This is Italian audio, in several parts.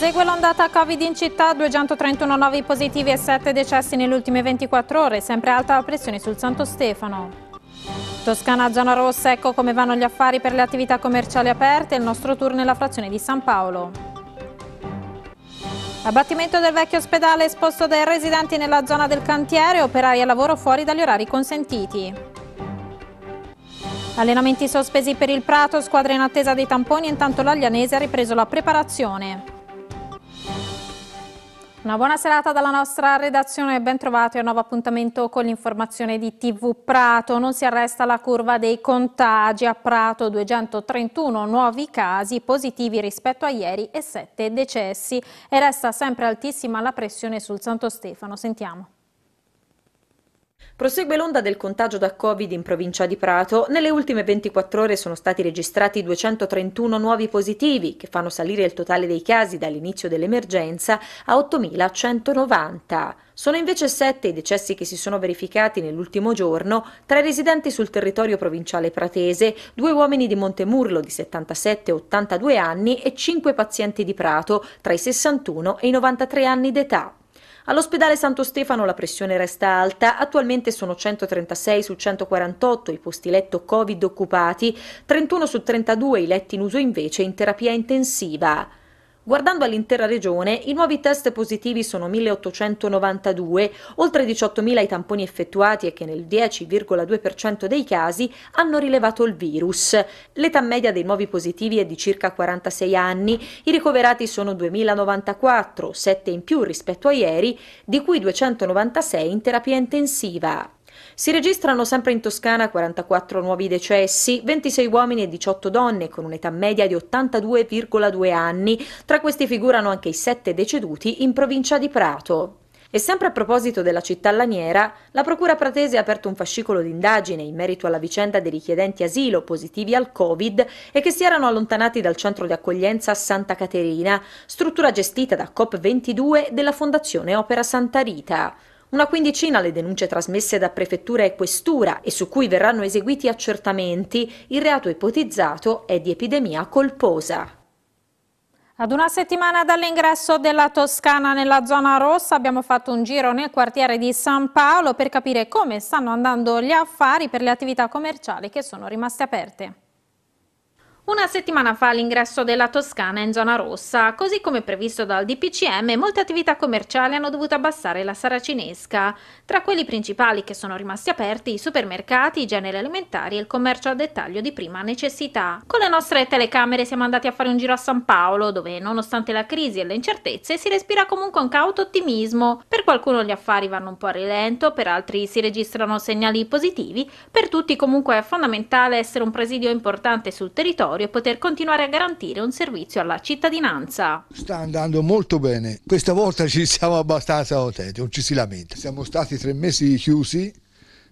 Prosegue l'ondata Covid in città, 231 nuovi positivi e 7 decessi nelle ultime 24 ore, sempre alta la pressione sul Santo Stefano. Toscana zona rossa, ecco come vanno gli affari per le attività commerciali aperte, il nostro tour nella frazione di San Paolo. Abbattimento del vecchio ospedale esposto dai residenti nella zona del cantiere, operai a lavoro fuori dagli orari consentiti. Allenamenti sospesi per il Prato, squadra in attesa dei tamponi, intanto l'Aglianese ha ripreso la preparazione. Una buona serata dalla nostra redazione e a un nuovo appuntamento con l'informazione di TV Prato. Non si arresta la curva dei contagi a Prato, 231 nuovi casi positivi rispetto a ieri e 7 decessi e resta sempre altissima la pressione sul Santo Stefano. Sentiamo. Prosegue l'onda del contagio da Covid in provincia di Prato. Nelle ultime 24 ore sono stati registrati 231 nuovi positivi, che fanno salire il totale dei casi dall'inizio dell'emergenza a 8.190. Sono invece 7 i decessi che si sono verificati nell'ultimo giorno tra i residenti sul territorio provinciale pratese, due uomini di Montemurlo di 77 e 82 anni e cinque pazienti di Prato tra i 61 e i 93 anni d'età. All'ospedale Santo Stefano la pressione resta alta, attualmente sono 136 su 148 i posti letto Covid occupati, 31 su 32 i letti in uso invece in terapia intensiva. Guardando all'intera regione, i nuovi test positivi sono 1892, oltre 18.000 i tamponi effettuati e che nel 10,2% dei casi hanno rilevato il virus. L'età media dei nuovi positivi è di circa 46 anni, i ricoverati sono 2094, 7 in più rispetto a ieri, di cui 296 in terapia intensiva. Si registrano sempre in Toscana 44 nuovi decessi, 26 uomini e 18 donne con un'età media di 82,2 anni, tra questi figurano anche i 7 deceduti in provincia di Prato. E sempre a proposito della città laniera, la Procura Pratese ha aperto un fascicolo d'indagine in merito alla vicenda dei richiedenti asilo positivi al Covid e che si erano allontanati dal centro di accoglienza Santa Caterina, struttura gestita da COP22 della Fondazione Opera Santa Rita. Una quindicina le denunce trasmesse da prefettura e questura e su cui verranno eseguiti accertamenti, il reato ipotizzato è di epidemia colposa. Ad una settimana dall'ingresso della Toscana nella zona rossa abbiamo fatto un giro nel quartiere di San Paolo per capire come stanno andando gli affari per le attività commerciali che sono rimaste aperte. Una settimana fa l'ingresso della Toscana in zona rossa, così come previsto dal DPCM, molte attività commerciali hanno dovuto abbassare la saracinesca. Tra quelli principali che sono rimasti aperti i supermercati, i generi alimentari e il commercio a dettaglio di prima necessità. Con le nostre telecamere siamo andati a fare un giro a San Paolo, dove nonostante la crisi e le incertezze si respira comunque un cauto ottimismo. Per qualcuno gli affari vanno un po' a rilento, per altri si registrano segnali positivi, per tutti comunque è fondamentale essere un presidio importante sul territorio territorio e poter continuare a garantire un servizio alla cittadinanza. Sta andando molto bene, questa volta ci siamo abbastanza contenti, non ci si lamenta. Siamo stati tre mesi chiusi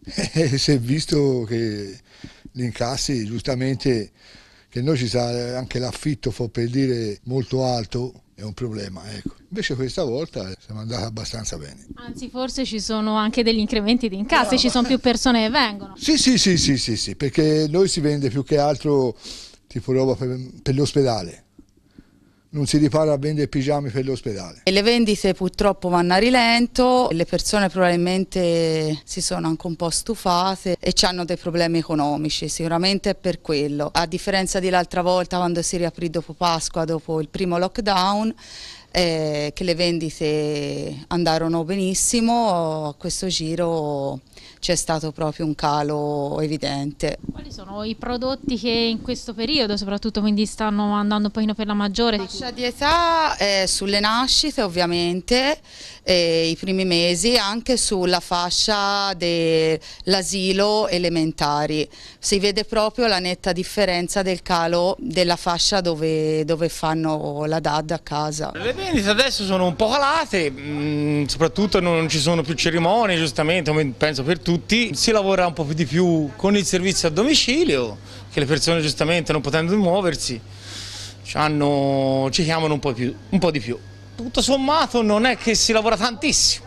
e si è visto che gli incassi giustamente che noi ci sarà anche l'affitto per dire molto alto è un problema ecco. invece questa volta siamo andati abbastanza bene anzi forse ci sono anche degli incrementi di incassi ci sono più persone che vengono sì sì sì sì sì, sì perché noi si vende più che altro tipo roba per, per l'ospedale. Non si ripara a vendere pigiami per l'ospedale. Le vendite purtroppo vanno a rilento, le persone probabilmente si sono anche un po' stufate e hanno dei problemi economici, sicuramente è per quello. A differenza dell'altra volta quando si riaprì dopo Pasqua, dopo il primo lockdown, eh, che le vendite andarono benissimo, a questo giro c'è stato proprio un calo evidente. Quali sono i prodotti che in questo periodo soprattutto quindi stanno andando un pochino per la maggiore? La fascia di età eh, sulle nascite ovviamente, eh, i primi mesi, anche sulla fascia dell'asilo elementari. Si vede proprio la netta differenza del calo della fascia dove, dove fanno la DAD a casa. Le vendite adesso sono un po' calate, mh, mm, soprattutto non ci sono più cerimonie giustamente, penso per tutti tutti, si lavora un po' di più con il servizio a domicilio, che le persone giustamente non potendo muoversi hanno, ci chiamano un po, più, un po' di più. Tutto sommato non è che si lavora tantissimo,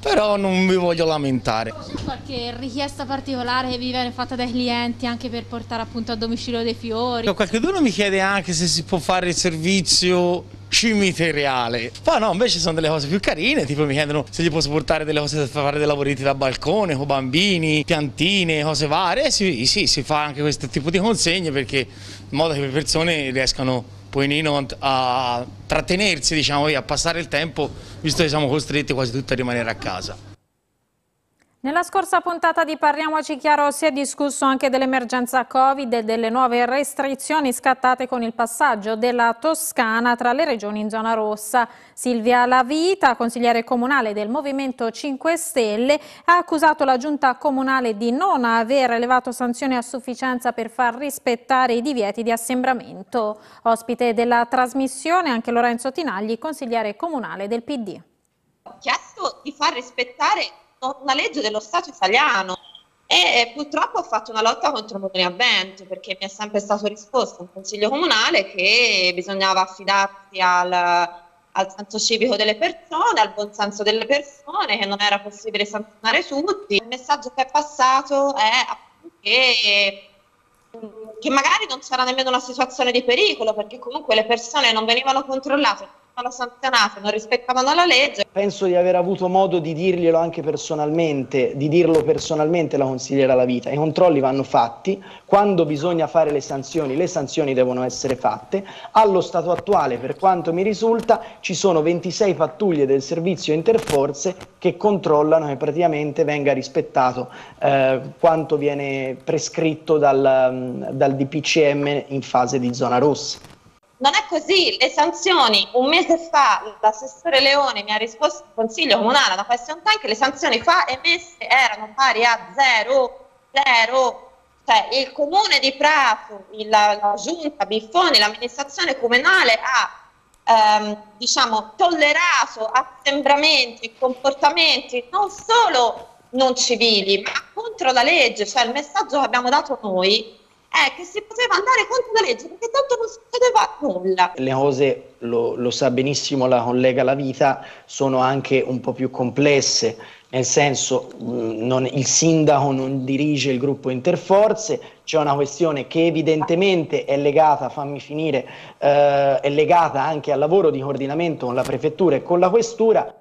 però non mi voglio lamentare. C'è qualche richiesta particolare che vi viene fatta dai clienti anche per portare appunto a domicilio dei fiori? Qualcuno mi chiede anche se si può fare il servizio cimiteriale. Poi no, invece sono delle cose più carine, tipo mi chiedono se gli posso portare delle cose da fare dei lavoretti da balcone, con bambini, piantine, cose varie. Sì, sì, si fa anche questo tipo di consegne perché in modo che le persone riescano poi a trattenersi, diciamo, a passare il tempo, visto che siamo costretti quasi tutti a rimanere a casa. Nella scorsa puntata di Parliamoci Chiaro si è discusso anche dell'emergenza Covid e delle nuove restrizioni scattate con il passaggio della Toscana tra le regioni in zona rossa. Silvia Lavita, consigliere comunale del Movimento 5 Stelle, ha accusato la giunta comunale di non aver elevato sanzioni a sufficienza per far rispettare i divieti di assembramento. Ospite della trasmissione anche Lorenzo Tinagli, consigliere comunale del PD. Ho chiesto di far rispettare una legge dello Stato italiano e purtroppo ho fatto una lotta contro Comune Vento perché mi è sempre stato risposto un consiglio comunale che bisognava affidarsi al, al senso civico delle persone, al buon senso delle persone, che non era possibile sanzionare tutti. Il messaggio che è passato è che, che magari non c'era nemmeno una situazione di pericolo perché comunque le persone non venivano controllate sono sanzionate, non rispettavano la legge. Penso di aver avuto modo di dirglielo anche personalmente, di dirlo personalmente la consigliera La Vita. I controlli vanno fatti, quando bisogna fare le sanzioni, le sanzioni devono essere fatte. Allo stato attuale, per quanto mi risulta, ci sono 26 pattuglie del servizio interforze che controllano e praticamente venga rispettato eh, quanto viene prescritto dal, mm, dal DPCM in fase di zona rossa. Non è così, le sanzioni, un mese fa l'assessore Leone mi ha risposto il Consiglio Comunale da question time che le sanzioni fa emesse erano pari a zero, zero, cioè il comune di Prato, la, la giunta Biffoni, l'amministrazione comunale ha ehm, diciamo, tollerato assembramenti e comportamenti non solo non civili, ma contro la legge, cioè il messaggio che abbiamo dato noi è eh, che si poteva andare contro la legge perché tanto non succedeva nulla. Le cose, lo, lo sa benissimo la collega La Vita, sono anche un po' più complesse nel senso mm, non, il sindaco non dirige il gruppo interforze, c'è una questione che evidentemente è legata, fammi finire, eh, è legata anche al lavoro di coordinamento con la prefettura e con la questura.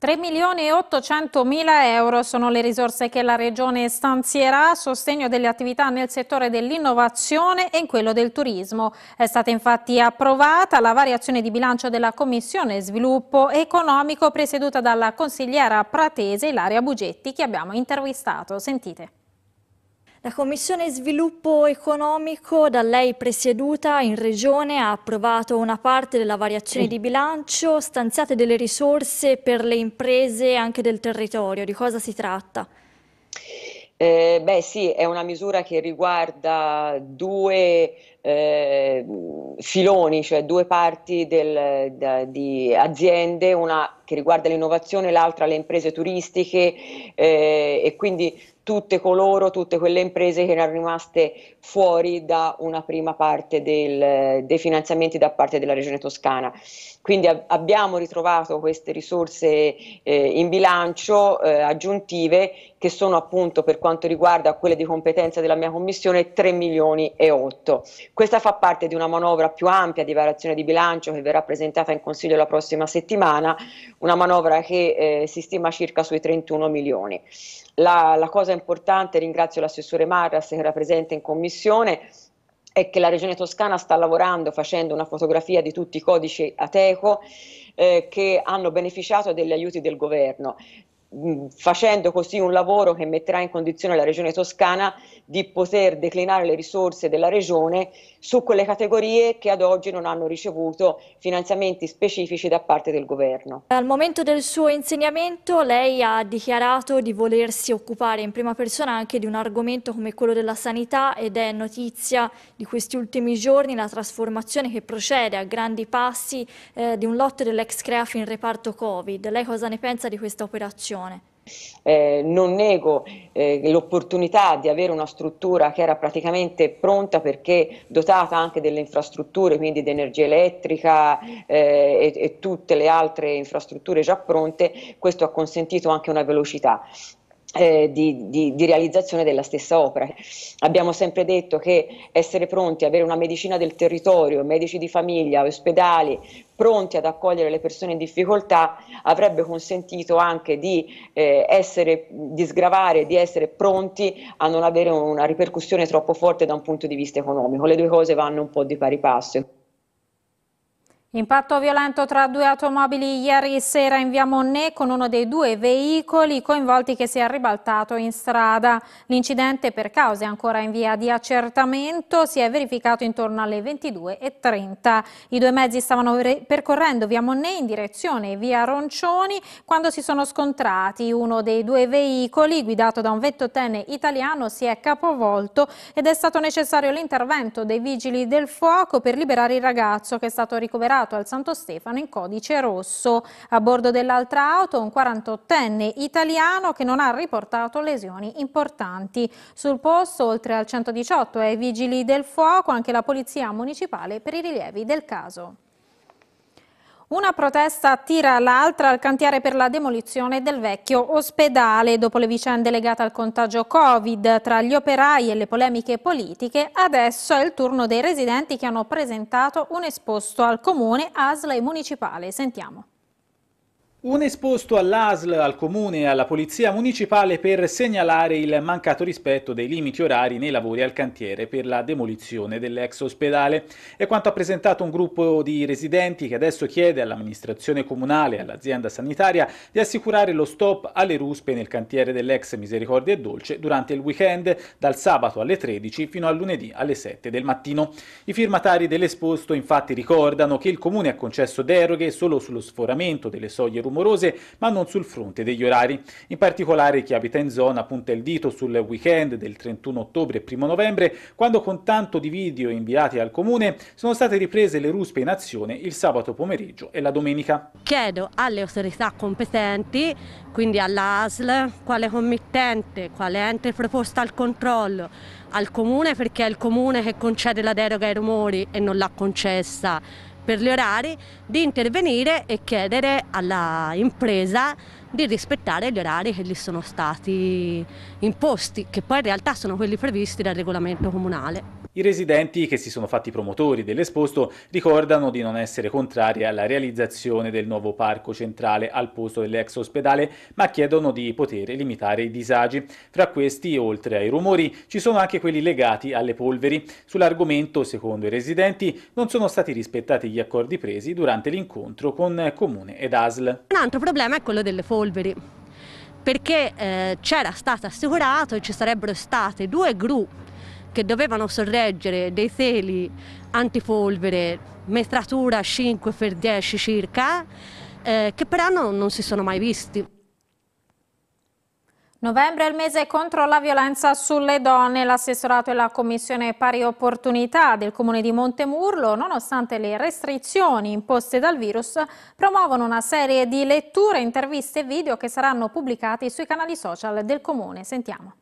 3 milioni e 800 mila euro sono le risorse che la Regione stanzierà a sostegno delle attività nel settore dell'innovazione e in quello del turismo. È stata infatti approvata la variazione di bilancio della Commissione Sviluppo Economico presieduta dalla consigliera pratese Ilaria Bugetti che abbiamo intervistato. Sentite. La Commissione Sviluppo Economico, da lei presieduta in Regione, ha approvato una parte della variazione sì. di bilancio, stanziate delle risorse per le imprese anche del territorio. Di cosa si tratta? Eh, beh sì, è una misura che riguarda due eh, filoni, cioè due parti del, da, di aziende, una che riguarda l'innovazione, l'altra le imprese turistiche eh, e quindi tutte coloro, tutte quelle imprese che erano rimaste fuori da una prima parte del, dei finanziamenti da parte della Regione Toscana. Quindi ab- abbiamo ritrovato queste risorse eh, in bilancio eh, aggiuntive che sono appunto per quanto riguarda quelle di competenza della mia commissione 3 milioni e 8. Questa fa parte di una manovra più ampia di variazione di bilancio che verrà presentata in Consiglio la prossima settimana, una manovra che eh, si stima circa sui 31 milioni. La, la cosa importante, ringrazio l'assessore Marras che era presente in commissione, è che la Regione Toscana sta lavorando facendo una fotografia di tutti i codici Ateco eh, che hanno beneficiato degli aiuti del governo. Mm, facendo così un lavoro che metterà in condizione la Regione Toscana di poter declinare le risorse della Regione su quelle categorie che ad oggi non hanno ricevuto finanziamenti specifici da parte del Governo. Al momento del suo insegnamento lei ha dichiarato di volersi occupare in prima persona anche di un argomento come quello della sanità ed è notizia di questi ultimi giorni la trasformazione che procede a grandi passi eh, di un lotto dell'ex CREAF in reparto Covid. Lei cosa ne pensa di questa operazione? situazione. Eh, non nego eh, l'opportunità di avere una struttura che era praticamente pronta perché dotata anche delle infrastrutture, quindi di energia elettrica eh, e, e, tutte le altre infrastrutture già pronte, questo ha consentito anche una velocità eh, di, di, di, realizzazione della stessa opera. Abbiamo sempre detto che essere pronti, avere una medicina del territorio, medici di famiglia, ospedali pronti ad accogliere le persone in difficoltà avrebbe consentito anche di, eh, essere, di sgravare, di essere pronti a non avere una ripercussione troppo forte da un punto di vista economico. Le due cose vanno un po' di pari passo. Impatto violento tra due automobili ieri sera in via Monnet con uno dei due veicoli coinvolti che si è ribaltato in strada. L'incidente per cause ancora in via di accertamento si è verificato intorno alle 22.30. I due mezzi stavano percorrendo via Monnet in direzione via Roncioni quando si sono scontrati. Uno dei due veicoli guidato da un vettotene italiano si è capovolto ed è stato necessario l'intervento dei vigili del fuoco per liberare il ragazzo che è stato ricoverato imputato al Santo Stefano in codice rosso. A bordo dell'altra auto un 48enne italiano che non ha riportato lesioni importanti. Sul posto, oltre al 118 e ai vigili del fuoco, anche la polizia municipale per i rilievi del caso. Una protesta attira l'altra al cantiere per la demolizione del vecchio ospedale. Dopo le vicende legate al contagio Covid tra gli operai e le polemiche politiche, adesso è il turno dei residenti che hanno presentato un esposto al comune, ASL e municipale. Sentiamo. Un esposto all'ASL, al comune e alla polizia municipale per segnalare il mancato rispetto dei limiti orari nei lavori al cantiere per la demolizione dell'ex ospedale. È quanto ha presentato un gruppo di residenti che adesso chiede all'amministrazione comunale e all'azienda sanitaria di assicurare lo stop alle ruspe nel cantiere dell'ex Misericordia e Dolce durante il weekend dal sabato alle 13 fino al lunedì alle 7 del mattino. I firmatari dell'esposto infatti ricordano che il comune ha concesso deroghe solo sullo sforamento delle soglie rurali rumorose, ma non sul fronte degli orari. In particolare chi abita in zona punta il dito sul weekend del 31 ottobre e 1 novembre, quando con tanto di video inviati al comune sono state riprese le ruspe in azione il sabato pomeriggio e la domenica. Chiedo alle autorità competenti, quindi all'ASL, quale committente, quale ente proposta al controllo, al comune perché è il comune che concede la deroga ai rumori e non l'ha concessa per gli orari di intervenire e chiedere all'impresa di rispettare gli orari che gli sono stati imposti, che poi in realtà sono quelli previsti dal regolamento comunale. I residenti che si sono fatti promotori dell'esposto ricordano di non essere contrari alla realizzazione del nuovo parco centrale al posto dell'ex ospedale, ma chiedono di poter limitare i disagi. Fra questi, oltre ai rumori, ci sono anche quelli legati alle polveri. Sull'argomento, secondo i residenti, non sono stati rispettati gli accordi presi durante l'incontro con Comune ed ASL. Un altro problema è quello delle polveri polveri perché eh, c'era stato assicurato che ci sarebbero state due gru che dovevano sorreggere dei teli antipolvere metratura 5 x 10 circa eh, che però non, non si sono mai visti. Novembre è il mese contro la violenza sulle donne. L'assessorato e la Commissione Pari Opportunità del Comune di Montemurlo, nonostante le restrizioni imposte dal virus, promuovono una serie di letture, interviste e video che saranno pubblicati sui canali social del Comune. Sentiamo.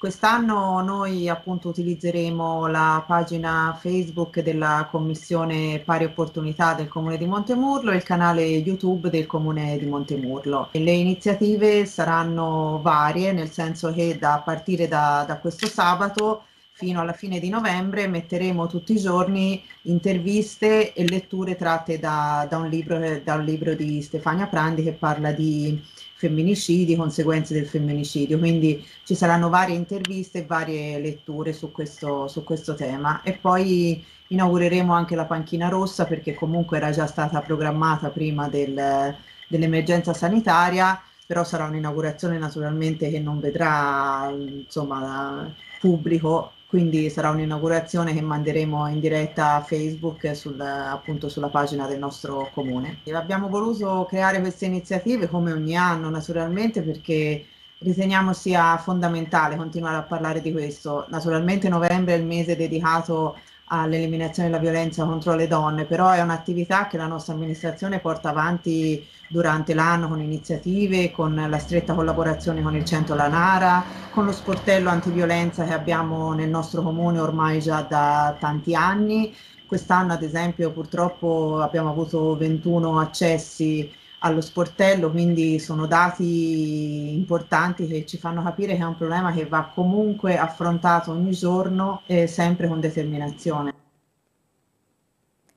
Quest'anno noi appunto utilizzeremo la pagina Facebook della Commissione Pari Opportunità del Comune di Montemurlo e il canale YouTube del Comune di Montemurlo. Le iniziative saranno varie, nel senso che da, partire da, da questo sabato fino alla fine di novembre metteremo tutti i giorni interviste e letture tratte da, da, un, libro, da un libro di Stefania Prandi che parla di femminicidi, conseguenze del femminicidio. Quindi ci saranno varie interviste e varie letture su questo, su questo tema. E poi inaugureremo anche la panchina rossa perché comunque era già stata programmata prima del, dell'emergenza sanitaria però sarà un'inaugurazione naturalmente che non vedrà insomma, pubblico quindi sarà un'inaugurazione che manderemo in diretta a Facebook sul, appunto sulla pagina del nostro comune. E abbiamo voluto creare queste iniziative come ogni anno naturalmente perché riteniamo sia fondamentale continuare a parlare di questo. Naturalmente novembre è il mese dedicato all'eliminazione della violenza contro le donne, però è un'attività che la nostra amministrazione porta avanti durante l'anno con iniziative, con la stretta collaborazione con il centro Lanara, con lo sportello antiviolenza che abbiamo nel nostro comune ormai già da tanti anni. Quest'anno ad esempio purtroppo abbiamo avuto 21 accessi allo sportello, quindi sono dati importanti che ci fanno capire che è un problema che va comunque affrontato ogni giorno e sempre con determinazione.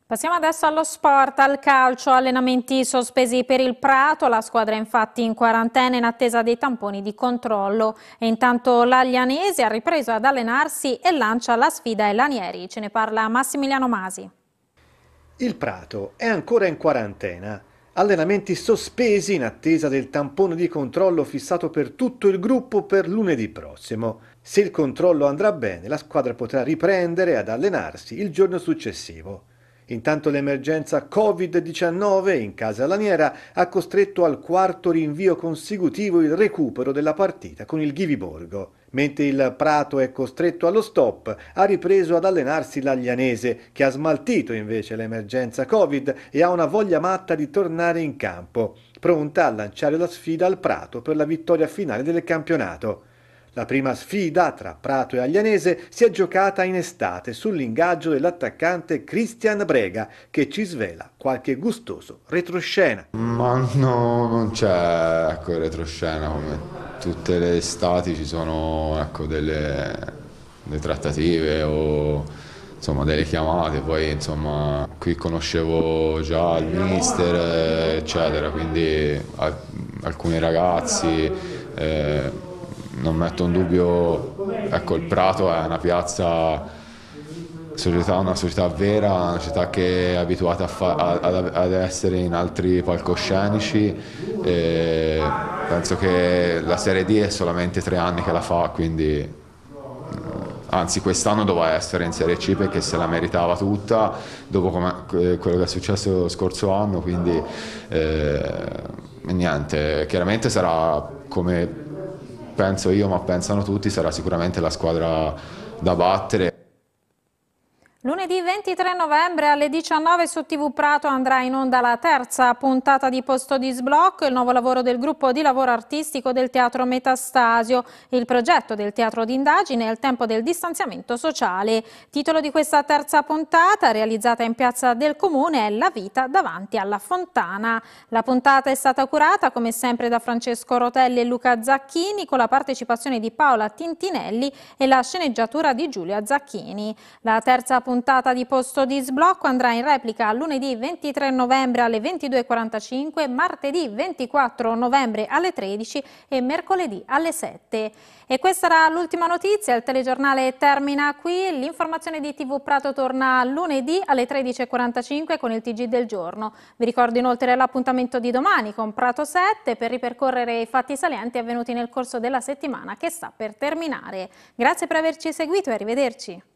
Passiamo adesso allo sport, al calcio, allenamenti sospesi per il Prato, la squadra è infatti in quarantena in attesa dei tamponi di controllo e intanto l'Aglianese ha ripreso ad allenarsi e lancia la sfida ai Lanieri, ce ne parla Massimiliano Masi. Il Prato è ancora in quarantena, Allenamenti sospesi in attesa del tampone di controllo fissato per tutto il gruppo per lunedì prossimo. Se il controllo andrà bene, la squadra potrà riprendere ad allenarsi il giorno successivo. Intanto l'emergenza Covid-19 in casa laniera ha costretto al quarto rinvio consecutivo il recupero della partita con il Ghiviborgo. Mentre il Prato è costretto allo stop, ha ripreso ad allenarsi l'Aglianese, che ha smaltito invece l'emergenza Covid e ha una voglia matta di tornare in campo, pronta a lanciare la sfida al Prato per la vittoria finale del campionato. La prima sfida tra Prato e Aglianese si è giocata in estate sull'ingaggio dell'attaccante Christian Brega che ci svela qualche gustoso retroscena. Ma no, non c'è ecco, retroscena come tutte le estati ci sono ecco, delle, delle trattative o insomma, delle chiamate, poi insomma, qui conoscevo già il mister eccetera, quindi alcuni ragazzi... Eh, non metto in dubbio, ecco, il Prato è una piazza società, una società vera, una società che è abituata a ad, ad, essere in altri palcoscenici. E penso che la Serie D è solamente tre anni che la fa, quindi anzi quest'anno doveva essere in Serie C perché se la meritava tutta dopo eh, quello che è successo lo scorso anno, quindi eh, niente, chiaramente sarà come penso io ma pensano tutti, sarà sicuramente la squadra da battere. Lunedì 23 novembre alle 19 su TV Prato andrà in onda la terza puntata di Posto di Sblocco, il nuovo lavoro del gruppo di lavoro artistico del Teatro Metastasio, il progetto del teatro d'indagine al tempo del distanziamento sociale. Titolo di questa terza puntata, realizzata in piazza del Comune, è La vita davanti alla fontana. La puntata è stata curata come sempre da Francesco Rotelli e Luca Zacchini con la partecipazione di Paola Tintinelli e la sceneggiatura di Giulia Zacchini. La terza puntata puntata di Posto di Sblocco andrà in replica lunedì 23 novembre alle 22.45, martedì 24 novembre alle 13 e mercoledì alle 7. E questa era l'ultima notizia, il telegiornale termina qui, l'informazione di TV Prato torna lunedì alle 13.45 con il TG del giorno. Vi ricordo inoltre l'appuntamento di domani con Prato 7 per ripercorrere i fatti salienti avvenuti nel corso della settimana che sta per terminare. Grazie per averci seguito e arrivederci.